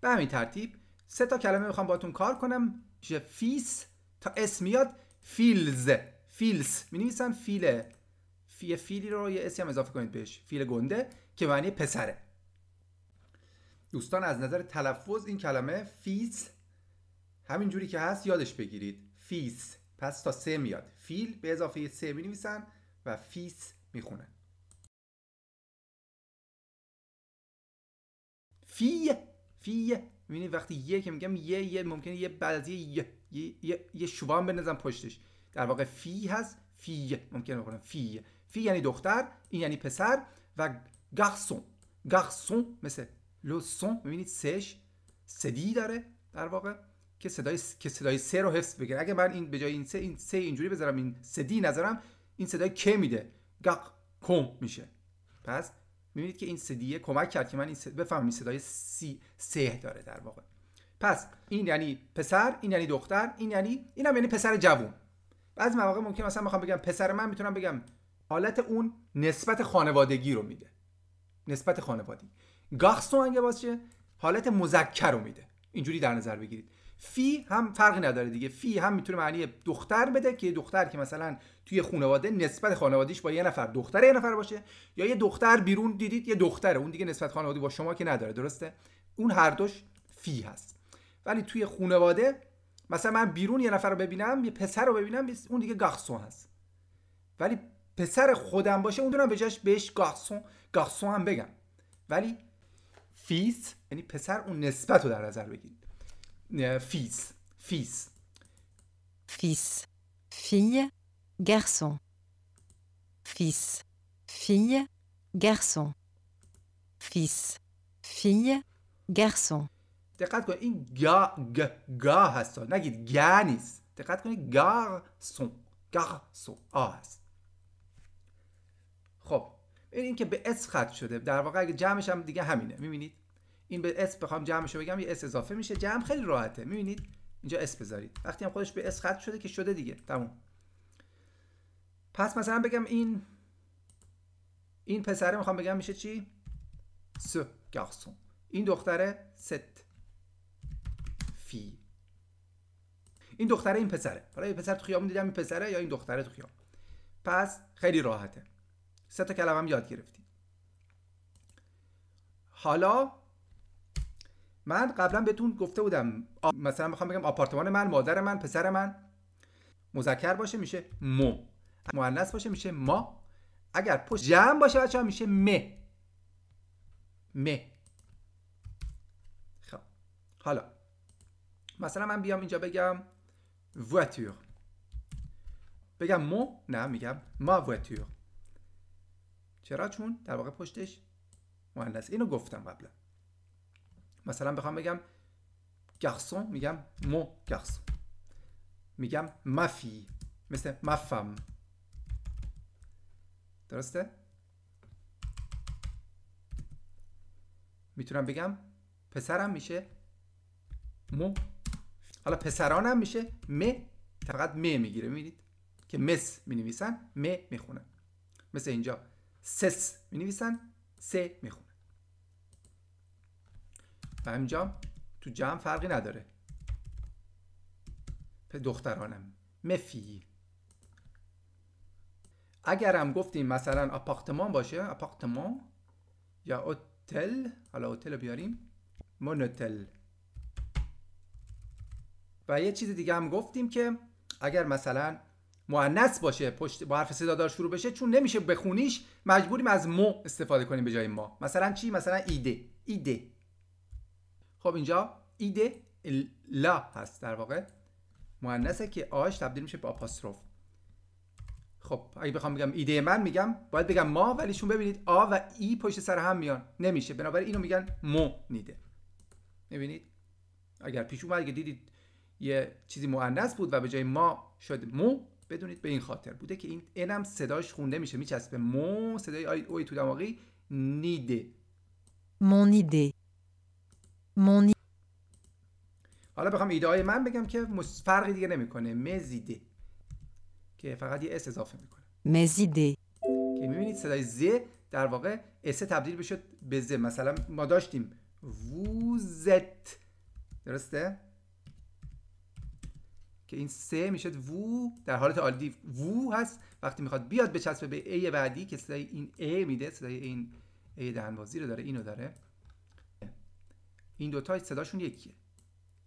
به همین ترتیب سه تا کلمه میخوام باتون کار کنم میشه فیس تا اس میاد فیلز فیلز می نویسن فیل فی فیلی رو یه اسمی اضافه کنید بهش فیل گنده که معنی پسره دوستان از نظر تلفظ این کلمه فیس همین جوری که هست یادش بگیرید فیس پس تا سه میاد فیل به اضافه سه می نویسن و فیس خونه فی فی میبینید وقتی یه که میگم یه یه ممکنه یه بعد از یه یه یه, یه شوام پشتش در واقع فی هست فی ممکنه بخونم فی فی یعنی دختر این یعنی پسر و گارسون گارسون مثل سون میبینید سش سدی داره در واقع که صدای که صدای سه رو حفظ بگیره اگه من این به جای این سه این س اینجوری بذارم این سدی نظرم، این صدای که میده گق کم میشه پس میبینید که این سدیه کمک کرد که من این بفهمم این صدای سی سه داره در واقع پس این یعنی پسر این یعنی دختر این یعنی اینم یعنی پسر جوون بعضی مواقع ممکن مثلا میخوام بگم پسر من میتونم بگم حالت اون نسبت خانوادگی رو میده نسبت خانوادگی گاخسون اگه باشه حالت مذکر رو میده اینجوری در نظر بگیرید فی هم فرقی نداره دیگه فی هم میتونه معنی دختر بده که دختر که مثلا توی خانواده نسبت خانوادیش با یه نفر دختر یه نفر باشه یا یه دختر بیرون دیدید یه دختره اون دیگه نسبت خانوادی با شما که نداره درسته اون هر دوش فی هست ولی توی خانواده مثلا من بیرون یه نفر رو ببینم یه پسر رو ببینم اون دیگه گارسون هست ولی پسر خودم باشه اون دونم بهش بهش گارسون گارسون هم بگم ولی فیس یعنی پسر اون نسبت رو در نظر بگیرید fils, fils. Fils, fille, garçon. Fils, fille, garçon. Fils, fille, garçon. دقت کنید این گا گا گا هست نگید گا نیست دقت کنید گارسون گارسون آ هست خب این که به اس خط شده در واقع اگه جمعش هم دیگه همینه میبینید این به اس بخوام رو بگم یه اس اضافه میشه جمع خیلی راحته میبینید اینجا اس بذارید وقتی هم خودش به اس خط شده که شده دیگه تموم پس مثلا بگم این این پسره میخوام بگم میشه چی س گارسون این دختره ست فی این دختره این پسره حالا این پسر تو خیابون دیدم این پسره یا این دختره تو خیابون پس خیلی راحته سه تا کلمه هم یاد گرفتیم حالا من قبلا بهتون گفته بودم مثلا میخوام بگم آپارتمان من مادر من پسر من مذکر باشه میشه مو مؤنث باشه میشه ما اگر پشت جمع باشه بچه میشه مه مه خب حالا مثلا من بیام اینجا بگم voiture بگم مو نه میگم ما voiture چرا چون در واقع پشتش مؤنث اینو گفتم قبلا مثلا بخوام بگم گارسون میگم مو گرسون میگم مفی مثل مفم درسته؟ میتونم بگم پسرم میشه مو حالا پسرانم میشه م فقط م میگیره میبینید که مس مینویسن م میخونن مثل اینجا سس مینویسن س میخونن و همینجا تو جمع فرقی نداره دخترانم مفی اگر هم گفتیم مثلا آپارتمان باشه آپارتمان یا هتل حالا هتل رو بیاریم مونوتل و یه چیز دیگه هم گفتیم که اگر مثلا مؤنث باشه پشت با حرف صدادار شروع بشه چون نمیشه بخونیش مجبوریم از مو استفاده کنیم به جای ما مثلا چی مثلا ایده ایده خب اینجا ایده لا هست در واقع مؤنثه که آش تبدیل میشه به آپاستروف خب اگه بخوام بگم ایده من میگم باید بگم ما ولی شون ببینید آ و ای پشت سر هم میان نمیشه بنابراین اینو میگن مو نیده میبینید اگر پیش اومد دیدید یه چیزی مؤنث بود و به جای ما شد مو بدونید به این خاطر بوده که این انم صداش خونده میشه میچسبه مو صدای آی اوی تو دماغی نیده مون ایده حالا بخوام ایده های من بگم که فرقی دیگه نمیکنه مزیده که فقط یه اس اضافه میکنه مزیده که میبینید صدای ز در واقع اس تبدیل بشه به ز مثلا ما داشتیم ووزت درسته که این سه میشه وو در حالت عادی وو هست وقتی میخواد بیاد بچسبه به ای بعدی که صدای این ای میده صدای این ای دهنوازی رو داره اینو داره این دوتا صداشون یکیه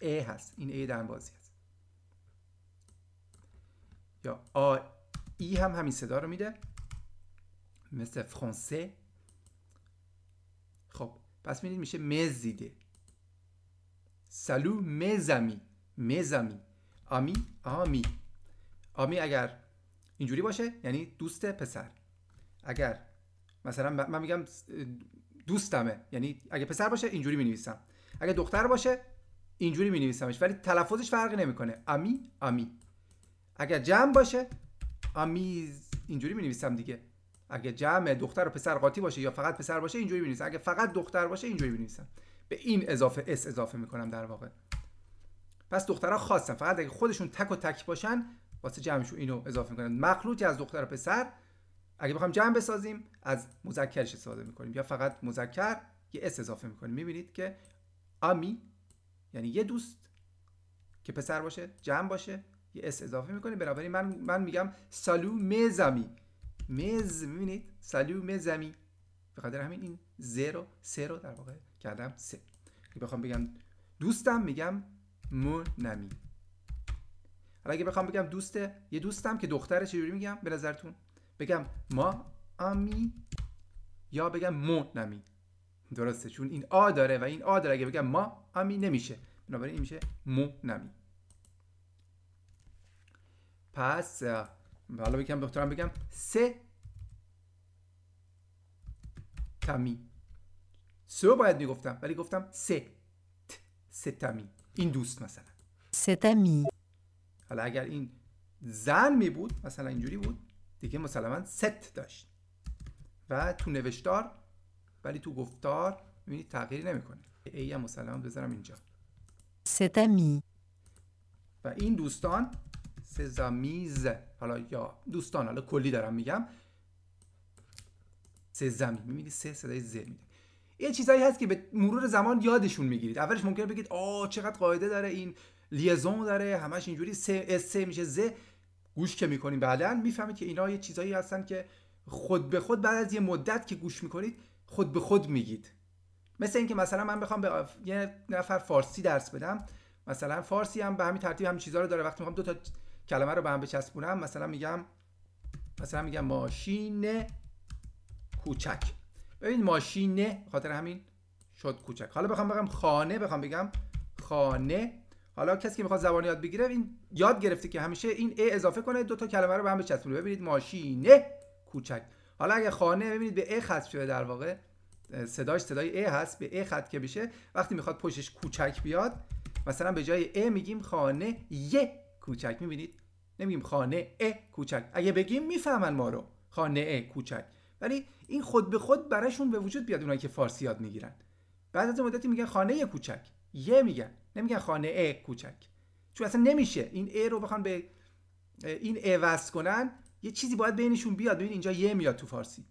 A هست این A دنبازی هست یا آ ای هم همین صدا رو میده مثل فرانسه خب پس میدید میشه مزیده سلو مزمی مزمی آمی آمی آمی اگر اینجوری باشه یعنی دوست پسر اگر مثلا من میگم دوستمه یعنی اگه پسر باشه اینجوری می نویسم اگه دختر باشه اینجوری می ولی تلفظش فرقی نمیکنه امی امی اگر جمع باشه امیز اینجوری می‌نویسم. دیگه اگه جمع دختر و پسر قاطی باشه یا فقط پسر باشه اینجوری می اگه فقط دختر باشه اینجوری می‌نویسم. به این اضافه اس اضافه میکنم در واقع پس دخترها خاصن فقط اگه خودشون تک و تک باشن واسه جمعشون اینو اضافه میکنن مخلوطی از دختر و پسر اگه بخوام جمع بسازیم از مذکرش استفاده می‌کنیم. یا فقط مذکر یه اس اضافه میکنیم میبینید که آمی یعنی یه دوست که پسر باشه جمع باشه یه اس اضافه میکنه بنابراین من من میگم سالو مزامی مز میبینید سالو مزامی به خاطر همین این ز رو سه رو در واقع کردم سه اگه بخوام بگم دوستم میگم مونمی حالا اگه بخوام بگم دوست یه دوستم که دختره چجوری میگم به نظرتون بگم ما آمی یا بگم مونمی درسته چون این آ داره و این آ داره اگه بگم ما امی نمیشه بنابراین این میشه مو نمی پس حالا بگم دکترم بگم سه تمی سه باید میگفتم ولی گفتم سه سه تمی این دوست مثلا سه تمی حالا اگر این زن می بود مثلا اینجوری بود دیگه مسلما ست داشت و تو نوشتار ولی تو گفتار میبینید تغییری نمیکنه ای هم مسلمت بذارم اینجا ستمی و این دوستان سزامیز حالا یا دوستان حالا کلی دارم میگم سزمی میبینید سه صدای ز میده یه چیزایی هست که به مرور زمان یادشون میگیرید اولش ممکنه بگید آه چقدر قاعده داره این لیزون داره همش اینجوری سه س میشه ز گوش که میکنید بعدا میفهمید که اینا یه چیزایی هستن که خود به خود بعد از یه مدت که گوش میکنید خود به خود میگید مثل اینکه مثلا من بخوام به یه نفر فارسی درس بدم مثلا فارسی هم به همین ترتیب همین چیزها رو داره وقتی میخوام دو تا کلمه رو به هم بچسبونم مثلا میگم مثلا میگم ماشین کوچک ببینید ماشین خاطر همین شد کوچک حالا بخوام بگم خانه بخوام بگم خانه حالا کسی که میخواد زبان یاد بگیره این یاد گرفته که همیشه این ا اضافه کنه دو تا کلمه رو به هم بچسبونه ببینید ماشین کوچک حالا اگه خانه ببینید به ا خط شده در واقع صداش صدای ا هست به ا خط که بشه وقتی میخواد پشتش کوچک بیاد مثلا به جای ا میگیم خانه ی کوچک میبینید نمیگیم خانه ا کوچک اگه بگیم میفهمن ما رو خانه ا کوچک ولی این خود به خود براشون به وجود بیاد اونایی که فارسی یاد میگیرن بعد از مدتی میگن خانه ی کوچک ی میگن نمیگن خانه ا کوچک چون اصلا نمیشه این ا رو بخوان به این ا کنن یه چیزی باید بینشون بیاد ببین اینجا یه میاد تو فارسی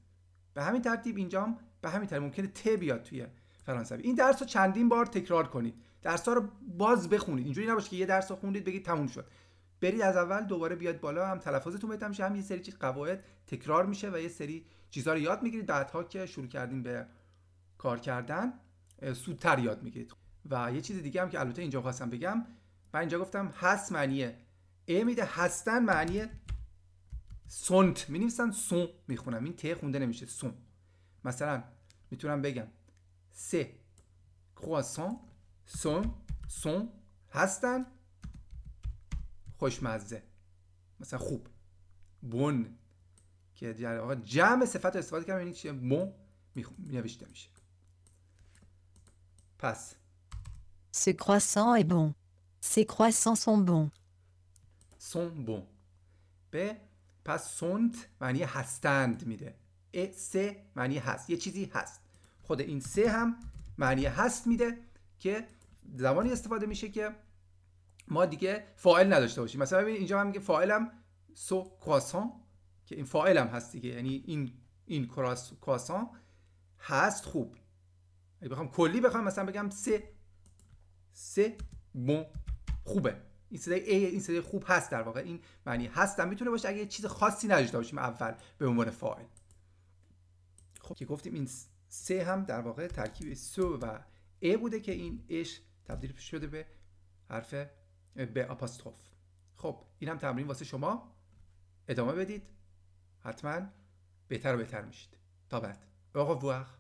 به همین ترتیب اینجا هم به همین ترتیب ممکنه ت بیاد توی فرانسوی این درس رو چندین بار تکرار کنید درس ها رو باز بخونید اینجوری نباشه که یه درس رو خوندید بگید تموم شد برید از اول دوباره بیاد بالا هم تلفظتون بهتر میشه هم یه سری چیز قواعد تکرار میشه و یه سری چیزا رو یاد میگیرید بعدها که شروع کردیم به کار کردن سودتر یاد میگیرید و یه چیز دیگه هم که البته اینجا خواستم بگم من اینجا گفتم هست معنی ا میده هستن معنی سونت می نویسن سون خونم این ت خونده نمیشه سون مثلا میتونم بگم سه کرواسان سون سون هستن خوشمزه مثلا خوب بون که در جمع صفت رو استفاده کردم یعنی چیه بون نوشته میشه پس سه کروسان ای بون سه کروسان سون بون سون بون به پس سونت معنی هستند میده سه معنی هست یه چیزی هست خود این سه هم معنی هست میده که زمانی استفاده میشه که ما دیگه فاعل نداشته باشیم مثلا ببینید اینجا هم میگه فاعلم سو کواسان که این فاعلم هست دیگه یعنی این این کواسان هست خوب اگه بخوام کلی بخوام مثلا بگم سه سه بون خوبه این صدای A این صدای خوب هست در واقع این معنی هستم میتونه باشه اگه چیز خاصی نداشته باشیم اول به عنوان فاعل خب که گفتیم این سه هم در واقع ترکیب سو و ای بوده که این اش تبدیل شده به حرف به آپاستروف خب این هم تمرین واسه شما ادامه بدید حتما بهتر و بهتر میشید تا بعد اوغوار